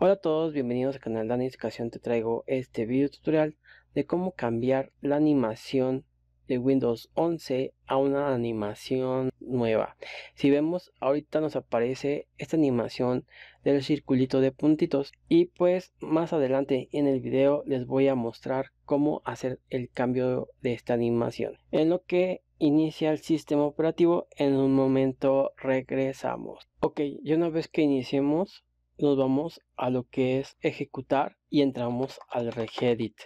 Hola a todos, bienvenidos al canal Dani Educación. Te traigo este video tutorial de cómo cambiar la animación de Windows 11 a una animación nueva. Si vemos, ahorita nos aparece esta animación del circulito de puntitos y pues más adelante en el video les voy a mostrar cómo hacer el cambio de esta animación. En lo que inicia el sistema operativo, en un momento regresamos. Ok, y una vez que iniciemos, nos vamos a lo que es ejecutar y entramos al regedit.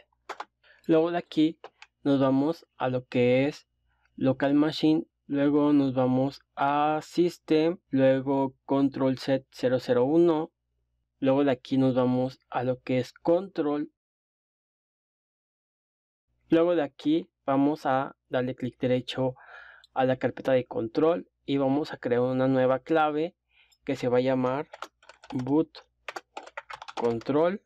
Luego de aquí nos vamos a lo que es local machine, luego nos vamos a system, luego control set 001, luego de aquí nos vamos a lo que es control, luego de aquí vamos a darle clic derecho a la carpeta de control y vamos a crear una nueva clave que se va a llamar boot control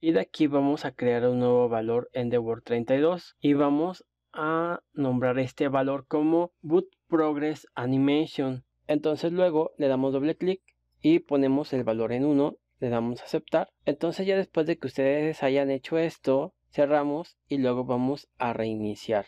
y de aquí vamos a crear un nuevo valor en the Word 32 y vamos a nombrar este valor como boot progress animation entonces luego le damos doble clic y ponemos el valor en 1 le damos a aceptar entonces ya después de que ustedes hayan hecho esto cerramos y luego vamos a reiniciar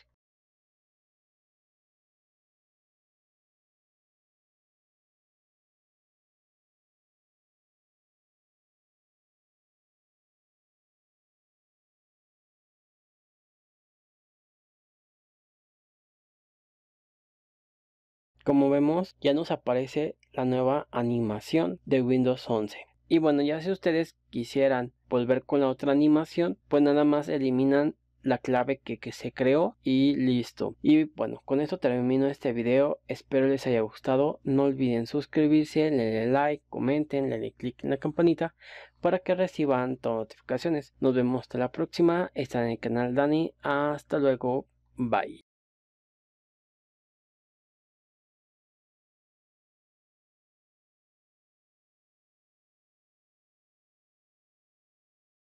Como vemos, ya nos aparece la nueva animación de Windows 11. Y bueno, ya si ustedes quisieran volver con la otra animación, pues nada más eliminan la clave que, se creó y listo. Y bueno, con esto termino este video. Espero les haya gustado. No olviden suscribirse, denle like, comenten, denle click en la campanita para que reciban todas notificaciones. Nos vemos hasta la próxima. Está en el canal Dani. Hasta luego. Bye.